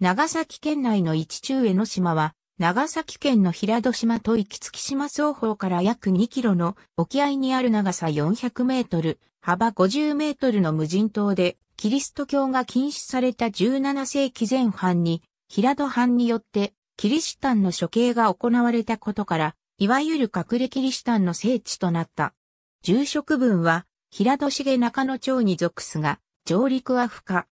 長崎県内の一中江ノ島は、長崎県の平戸島と行き月島双方から約2キロの沖合にある長さ400メートル、幅50メートルの無人島で、キリスト教が禁止された17世紀前半に、平戸藩によってキリシタンの処刑が行われたことから、いわゆる隠れキリシタンの聖地となった。住職分は、平戸重中野町に属すが、上陸は不可。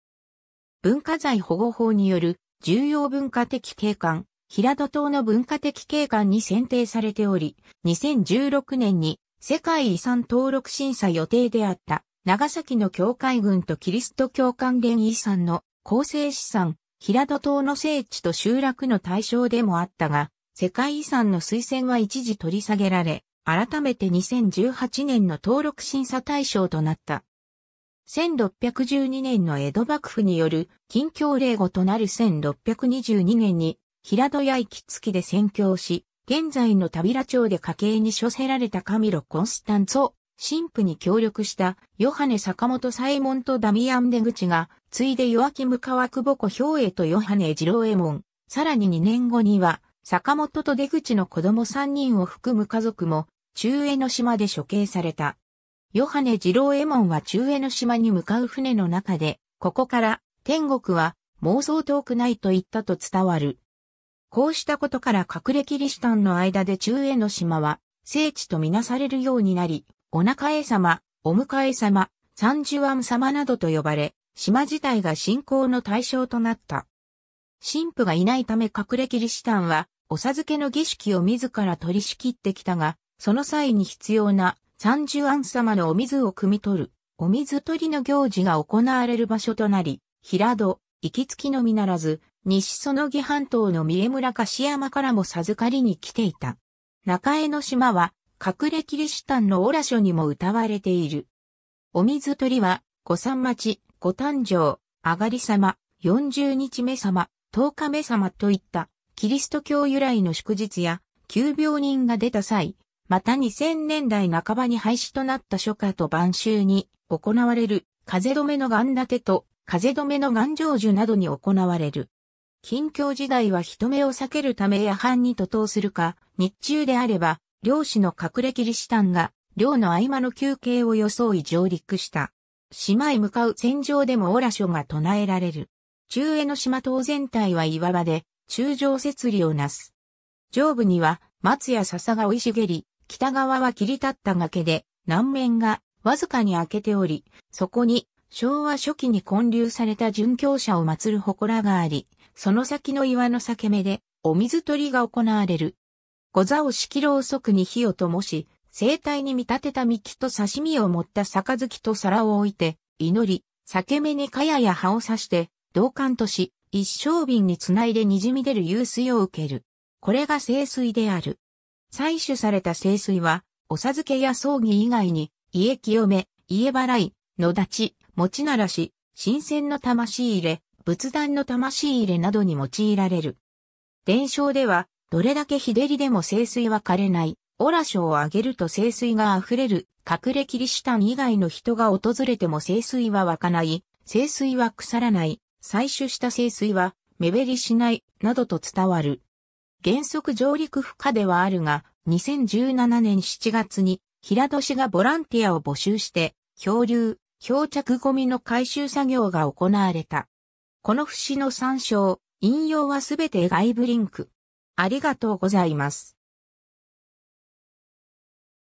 文化財保護法による重要文化的景観、平戸島の文化的景観に選定されており、2016年に世界遺産登録審査予定であった長崎の教会群とキリスト教関連遺産の構成資産、平戸島の聖地と集落の対象でもあったが、世界遺産の推薦は一時取り下げられ、改めて2018年の登録審査対象となった。1612年の江戸幕府による近況令後となる1622年に平戸屋行きつきで宣教し、現在の田平町で家計に処せられたカミロ・コンスタンツォ、神父に協力したヨハネ・坂本・サイモンとダミアン・出口が、ついでヨアキム・川久ヒョ兵衛とヨハネ・ロ郎エ衛門、さらに2年後には、坂本と出口の子供3人を含む家族も、中江の島で処刑された。ヨハネ次郎右衛門は中江の島に向かう船の中で、ここから天国は妄想遠くないと言ったと伝わる。こうしたことから隠れキリシタンの間で中江の島は聖地とみなされるようになり、お腹江様、お迎え様、三十安様などと呼ばれ、島自体が信仰の対象となった。神父がいないため隠れキリシタンは、お授けの儀式を自ら取り仕切ってきたが、その際に必要な三十安様のお水を汲み取る、お水取りの行事が行われる場所となり、平戸、行きつきのみならず、西園木半島の三重村樫山からも授かりに来ていた。中江の島は、隠れキリシタンのオラ書にも歌われている。お水取りは、五三町、五誕生、上がり様、四十日目様、十日目様といった、キリスト教由来の祝日や、急病人が出た際、また2000年代半ばに廃止となった初夏と晩秋に行われる風止めの岩立と風止めの岩上樹などに行われる。近況時代は人目を避けるため夜半に徒党するか、日中であれば、漁師の隠れキリシタンが、漁の合間の休憩を装い上陸した。島へ向かう戦場でもオラ所が唱えられる。中江の島島全体は岩場で、中上設理をなす。上部には、松や笹が生い茂り、北側は切り立った崖で、南面がわずかに開けており、そこに昭和初期に建立された殉教者を祀る祠があり、その先の岩の裂け目でお水取りが行われる。御座を敷きろうそくに火を灯し、生体に見立てた幹と刺身を持った杯と皿を置いて、祈り、裂け目に茅や葉を刺して、同感とし、一升瓶につないで滲み出る湧水を受ける。これが清水である。採取された清水は、お授けや葬儀以外に、家清め、家払い、野立ち、持ならし、新鮮の魂入れ、仏壇の魂入れなどに用いられる。伝承では、どれだけ日照りでも清水は枯れない、オラショをあげると清水が溢れる、隠れキリシタン以外の人が訪れても清水は湧かない、清水は腐らない、採取した清水は、目減りしない、などと伝わる。原則上陸不可ではあるが、2017年7月に平戸市がボランティアを募集して、漂流、漂着ゴミの回収作業が行われた。この節の参照、引用はすべて外部リンク。ありがとうございます。